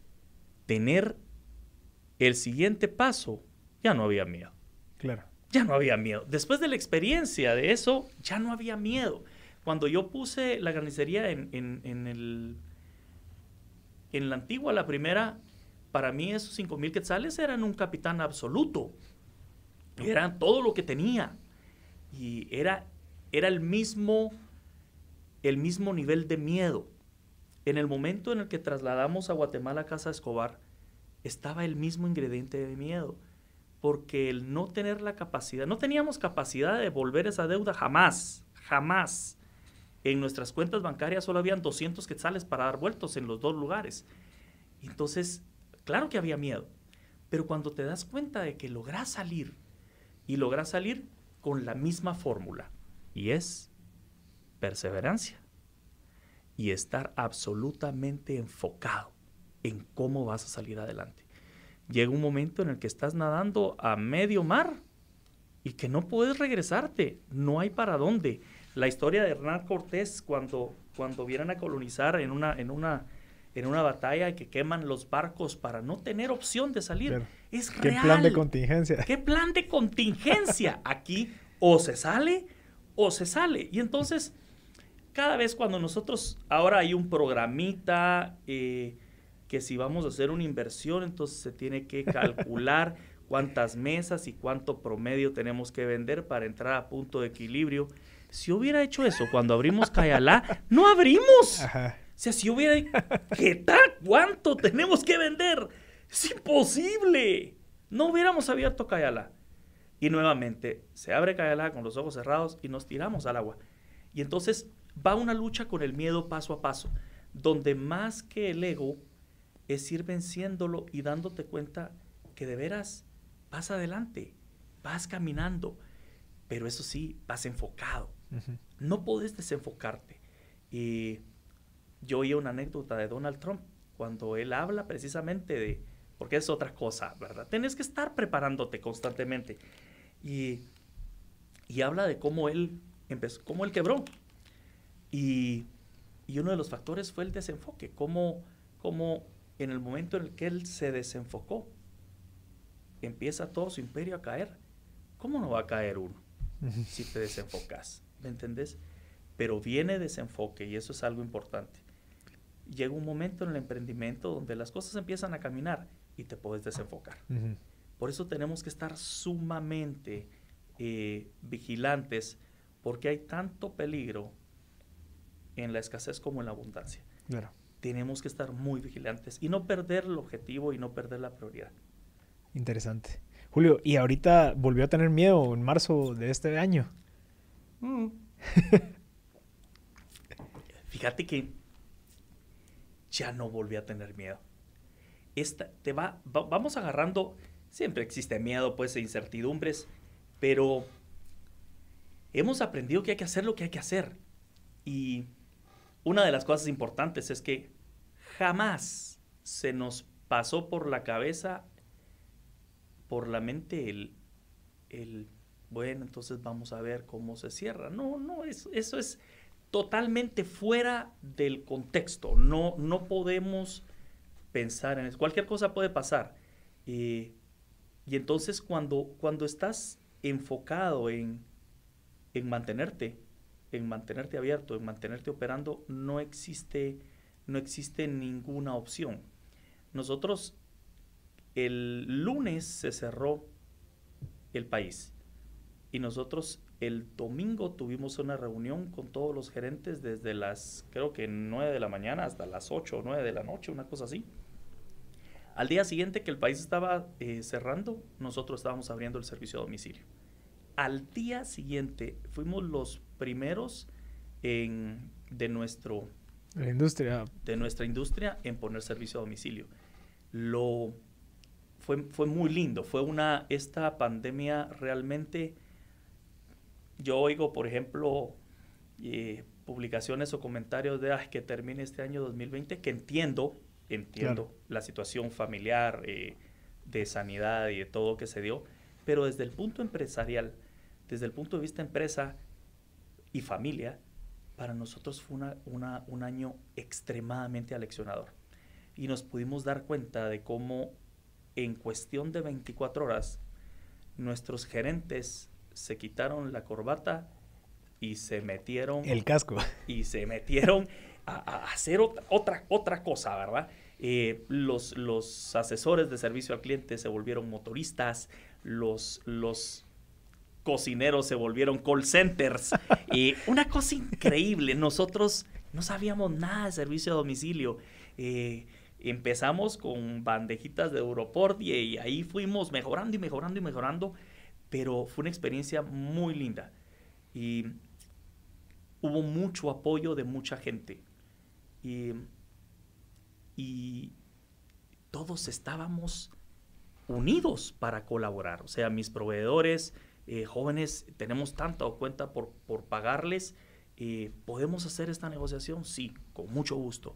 tener el siguiente paso, ya no había miedo. Claro. Ya no había miedo. Después de la experiencia de eso, ya no había miedo. Cuando yo puse la carnicería en el en la antigua, la primera, para mí esos 5,000 mil quetzales eran un capitán absoluto. Eran todo lo que tenía. Y era, era el, mismo, el mismo nivel de miedo. En el momento en el que trasladamos a Guatemala a Casa Escobar, estaba el mismo ingrediente de miedo. Porque el no tener la capacidad, no teníamos capacidad de devolver esa deuda jamás, jamás en nuestras cuentas bancarias solo habían 200 quetzales para dar vueltos en los dos lugares. Entonces, claro que había miedo, pero cuando te das cuenta de que logras salir y logras salir con la misma fórmula, y es perseverancia y estar absolutamente enfocado en cómo vas a salir adelante. Llega un momento en el que estás nadando a medio mar y que no puedes regresarte, no hay para dónde la historia de Hernán Cortés cuando, cuando vienen a colonizar en una, en una, en una batalla que queman los barcos para no tener opción de salir. es real. ¿Qué plan de contingencia? ¿Qué plan de contingencia? Aquí o se sale o se sale. Y entonces, cada vez cuando nosotros, ahora hay un programita eh, que si vamos a hacer una inversión, entonces se tiene que calcular cuántas mesas y cuánto promedio tenemos que vender para entrar a punto de equilibrio. Si hubiera hecho eso cuando abrimos Cayalá, no abrimos. O sea, si hubiera... ¿Qué tal? ¿Cuánto tenemos que vender? Es imposible. No hubiéramos abierto Cayalá. Y nuevamente, se abre Cayalá con los ojos cerrados y nos tiramos al agua. Y entonces va una lucha con el miedo paso a paso, donde más que el ego es ir venciéndolo y dándote cuenta que de veras vas adelante, vas caminando, pero eso sí, vas enfocado, no podés desenfocarte. Y yo oí una anécdota de Donald Trump cuando él habla precisamente de, porque es otra cosa, ¿verdad? Tienes que estar preparándote constantemente. Y, habla de cómo él empezó, cómo él quebró. Y, uno de los factores fue el desenfoque, cómo, cómo en el momento en el que él se desenfocó, empieza todo su imperio a caer. ¿Cómo no va a caer uno si te desenfocas? entendés? Pero viene desenfoque y eso es algo importante. Llega un momento en el emprendimiento donde las cosas empiezan a caminar y te puedes desenfocar. Por eso tenemos que estar sumamente eh, vigilantes porque hay tanto peligro en la escasez como en la abundancia. Tenemos que estar muy vigilantes y no perder el objetivo y no perder la prioridad. Interesante. Julio, ¿y ahorita volvió a tener miedo en marzo de este año? Fíjate que ya no volví a tener miedo. Esta, te va, vamos agarrando, siempre existe miedo, pues, e incertidumbres, pero hemos aprendido que hay que hacer lo que hay que hacer. Y una de las cosas importantes es que jamás se nos pasó por la cabeza, por la mente, el bueno, entonces vamos a ver cómo se cierra. No, no, eso, es totalmente fuera del contexto. No, no podemos pensar en eso. Cualquier cosa puede pasar. Eh, y entonces cuando, cuando estás enfocado en, mantenerte, en mantenerte abierto, en mantenerte operando, no existe, no existe ninguna opción. Nosotros el lunes se cerró el país y nosotros el domingo tuvimos una reunión con todos los gerentes desde las, creo que 9 de la mañana hasta las 8 o 9 de la noche, una cosa así. Al día siguiente que el país estaba eh, cerrando, nosotros estábamos abriendo el servicio a domicilio. Al día siguiente fuimos los primeros en, de nuestro industria. De nuestra industria en poner servicio a domicilio. Lo, fue, fue muy lindo. Fue una, esta pandemia realmente yo oigo, por ejemplo, eh, publicaciones o comentarios de que termine este año 2020, que entiendo, entiendo la situación familiar, eh, de sanidad y de todo que se dio, pero desde el punto empresarial, desde el punto de vista empresa y familia, para nosotros fue un año extremadamente aleccionador. Y nos pudimos dar cuenta de cómo en cuestión de 24 horas, nuestros gerentes se quitaron la corbata y se metieron... El casco. Y se metieron a, hacer otra, cosa, ¿verdad? Eh, los, los asesores de servicio al cliente se volvieron motoristas, los, los cocineros se volvieron call centers. Eh, una cosa increíble, nosotros no sabíamos nada de servicio a domicilio. Eh, empezamos con bandejitas de Europort y, ahí fuimos mejorando y mejorando y mejorando pero fue una experiencia muy linda y hubo mucho apoyo de mucha gente y, todos estábamos unidos para colaborar, o sea, mis proveedores, eh, jóvenes, tenemos tanta cuenta por, pagarles, eh, ¿podemos hacer esta negociación? Sí, con mucho gusto.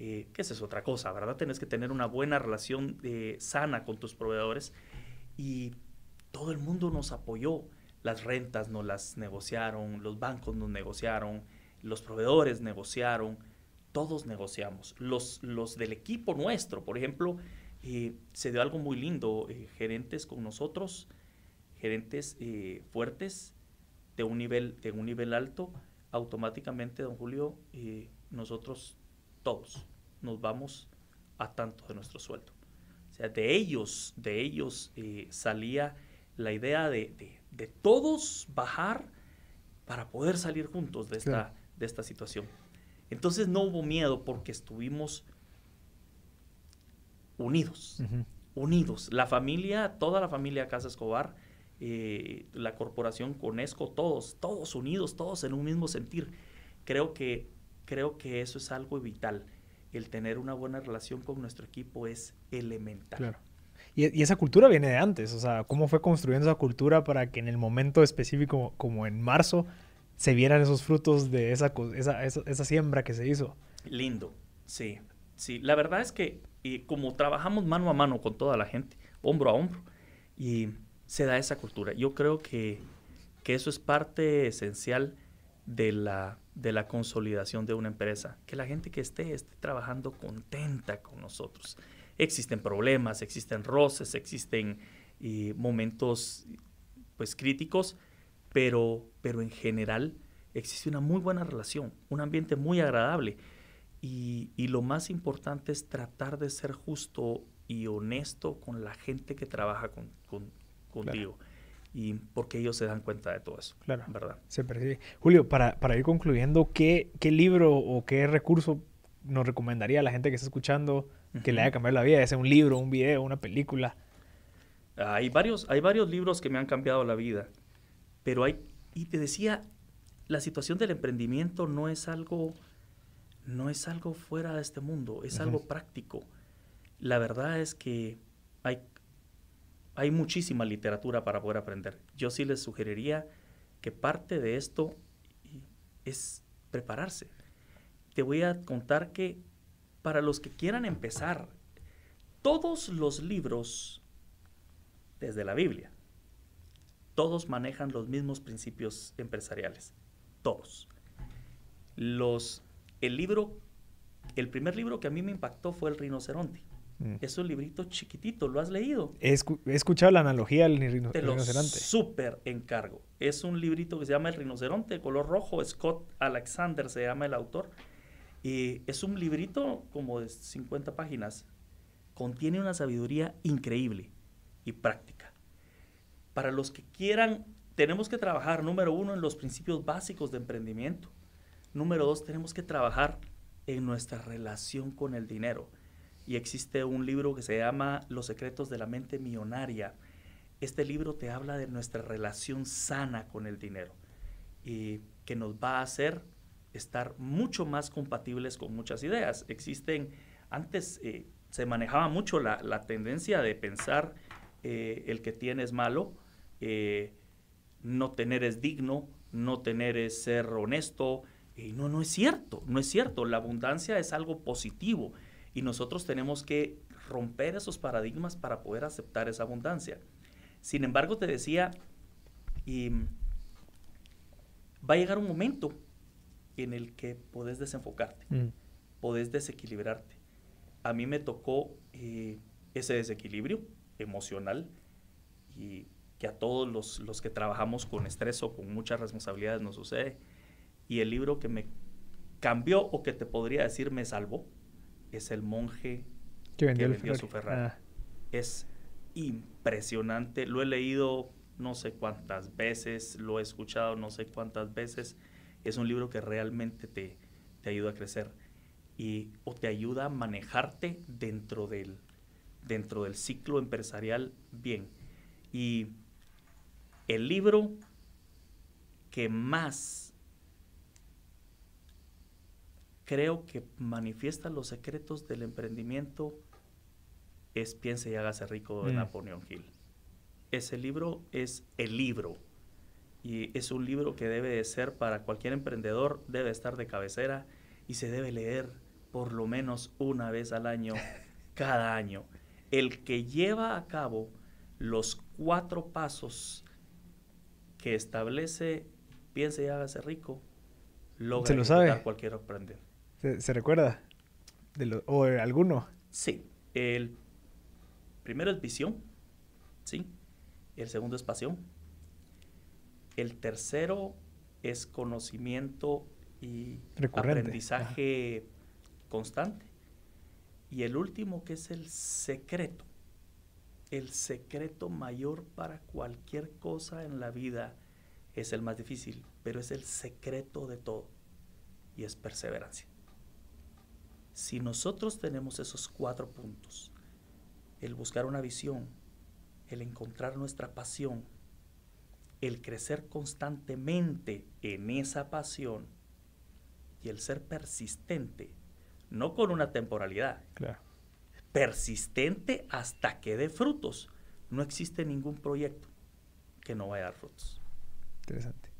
Eh, que esa es otra cosa, ¿verdad? Tienes que tener una buena relación sana con tus proveedores y todo el mundo nos apoyó. Las rentas nos las negociaron, los bancos nos negociaron, los proveedores negociaron, todos negociamos. Los, los del equipo nuestro, por ejemplo, eh, se dio algo muy lindo, eh, gerentes con nosotros, gerentes eh, fuertes de un, nivel, de un nivel alto, automáticamente, don Julio, nosotros todos nos vamos a tanto de nuestro sueldo. O sea, de ellos, de ellos salía la idea de, todos bajar para poder salir juntos de esta, de esta situación. Entonces no hubo miedo porque estuvimos unidos, unidos. La familia, toda la familia Casa Escobar, eh, la corporación Conesco, todos, todos unidos, todos en un mismo sentir. Creo que, creo que eso es algo vital. El tener una buena relación con nuestro equipo es elemental. Y, esa cultura viene de antes, o sea, cómo fue construyendo esa cultura para que en el momento específico, como en marzo, se vieran esos frutos de esa, esa, siembra que se hizo. Lindo, sí, sí. La verdad es que y como trabajamos mano a mano con toda la gente, hombro a hombro, y se da esa cultura. Yo creo que, eso es parte esencial de la, de la consolidación de una empresa, que la gente que esté esté trabajando contenta con nosotros, existen problemas, existen roces, existen eh, momentos pues críticos, pero, pero en general existe una muy buena relación, un ambiente muy agradable. Y, lo más importante es tratar de ser justo y honesto con la gente que trabaja con, contigo. Y porque ellos se dan cuenta de todo eso. Claro. ¿Verdad? Se Julio, para, para ir concluyendo, ¿qué, ¿qué libro o qué recurso nos recomendaría a la gente que está escuchando que le haya cambiado la vida, ya sea un libro, un video, una película. Hay varios, hay varios libros que me han cambiado la vida, pero hay, y te decía, la situación del emprendimiento no es algo, no es algo fuera de este mundo, es algo práctico. La verdad es que hay, hay muchísima literatura para poder aprender. Yo sí les sugeriría que parte de esto es prepararse. Te voy a contar que para los que quieran empezar. Todos los libros, desde la Biblia, todos manejan los mismos principios empresariales. Todos. Los, el libro, el primer libro que a mí me impactó fue El rinoceronte. Mm. Es un librito chiquitito, ¿lo has leído? He, escuchado la analogía del rinoceronte. Super súper encargo. Es un librito que se llama El rinoceronte, de color rojo. Scott Alexander se llama el autor es un librito como de 50 páginas. Contiene una sabiduría increíble y práctica. Para los que quieran, tenemos que trabajar, número uno, en los principios básicos de emprendimiento. Número dos, tenemos que trabajar en nuestra relación con el dinero. Y existe un libro que se llama Los secretos de la mente millonaria. Este libro te habla de nuestra relación sana con el dinero y que nos va a hacer estar mucho más compatibles con muchas ideas. Existen, antes eh, se manejaba mucho la, tendencia de pensar eh, el que tiene es malo, eh, no tener es digno, no tener es ser honesto. Y no, no es cierto, no es cierto. La abundancia es algo positivo y nosotros tenemos que romper esos paradigmas para poder aceptar esa abundancia. Sin embargo, te decía, y va a llegar un momento en el que podés desenfocarte, mm. podés desequilibrarte. A mí me tocó eh, ese desequilibrio emocional y que a todos los, que trabajamos con estrés o con muchas responsabilidades nos sucede. Y el libro que me cambió o que te podría decir me salvó es El monje que vendió, su ferrara. Ah. Es impresionante, lo he leído no sé cuántas veces, lo he escuchado no sé cuántas veces es un libro que realmente te, ayuda a crecer y, o te ayuda a manejarte dentro del, dentro del ciclo empresarial bien. Y el libro que más creo que manifiesta los secretos del emprendimiento es Piense y hágase rico de Napoleon mm. Napoleón Hill. Ese libro es el libro y es un libro que debe de ser para cualquier emprendedor, debe estar de cabecera y se debe leer por lo menos una vez al año, cada año. El que lleva a cabo los cuatro pasos que establece, piense y hágase rico, logra se lo sabe. cualquier emprendedor. ¿Se, recuerda? De ¿O alguno? Sí. El primero es visión, ¿sí? El segundo es pasión, el tercero es conocimiento y aprendizaje constante. Y el último que es el secreto. El secreto mayor para cualquier cosa en la vida es el más difícil, pero es el secreto de todo y es perseverancia. Si nosotros tenemos esos cuatro puntos, el buscar una visión, el encontrar nuestra pasión, el crecer constantemente en esa pasión y el ser persistente, no con una temporalidad, persistente hasta que dé frutos. No existe ningún proyecto que no vaya a dar frutos. Interesante.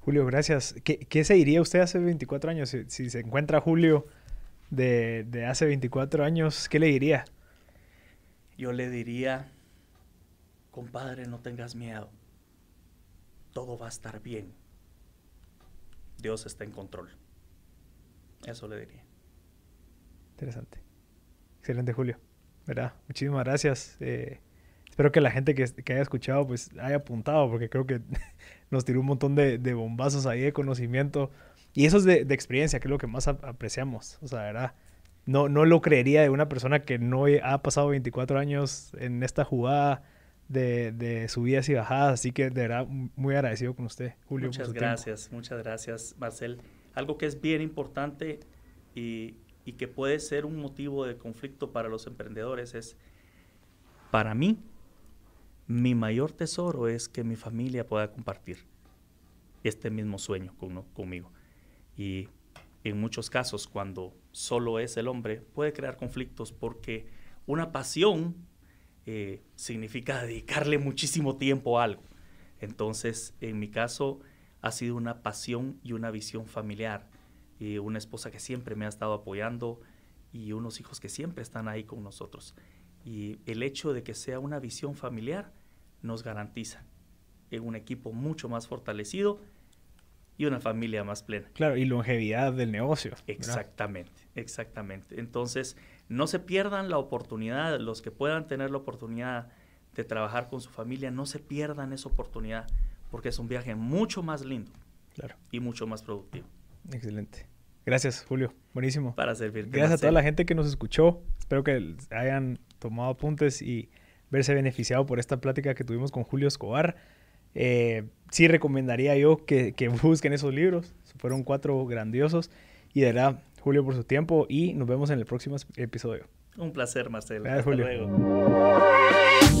Julio, gracias. ¿Qué, se diría usted hace 24 años? Si, se encuentra Julio de, de hace 24 años, ¿qué le diría? Yo le diría, compadre, no tengas miedo todo va a estar bien. Dios está en control. Eso le diría. Interesante. Excelente, Julio. ¿Verdad? Muchísimas gracias. Eh, espero que la gente que, haya escuchado pues haya apuntado, porque creo que nos tiró un montón de, bombazos ahí de conocimiento. Y eso es de, experiencia, que es lo que más apreciamos. O sea, ¿verdad? No, no lo creería de una persona que no ha pasado 24 años en esta jugada de, subidas y bajadas. Así que de verdad, muy agradecido con usted, Julio. Muchas gracias, muchas gracias, Marcel. Algo que es bien importante y, que puede ser un motivo de conflicto para los emprendedores es, para mí, mi mayor tesoro es que mi familia pueda compartir este mismo sueño conmigo. Y en muchos casos, cuando solo es el hombre, puede crear conflictos porque una pasión eh, significa dedicarle muchísimo tiempo a algo. Entonces, en mi caso, ha sido una pasión y una visión familiar. Y eh, una esposa que siempre me ha estado apoyando y unos hijos que siempre están ahí con nosotros. Y el hecho de que sea una visión familiar nos garantiza un equipo mucho más fortalecido y una familia más plena. Claro, y longevidad del negocio. Exactamente, exactamente. Entonces, no se pierdan la oportunidad, los que puedan tener la oportunidad de trabajar con su familia, no se pierdan esa oportunidad, porque es un viaje mucho más lindo y mucho más productivo. Excelente. Gracias, Julio. Buenísimo. Para servir. Gracias a toda la gente que nos escuchó. Espero que hayan tomado apuntes y verse beneficiado por esta plática que tuvimos con Julio Escobar. Eh, sí recomendaría yo que, que busquen esos libros. Fueron cuatro grandiosos y de verdad Julio, por su tiempo y nos vemos en el próximo episodio. Un placer, Marcelo. Hasta luego.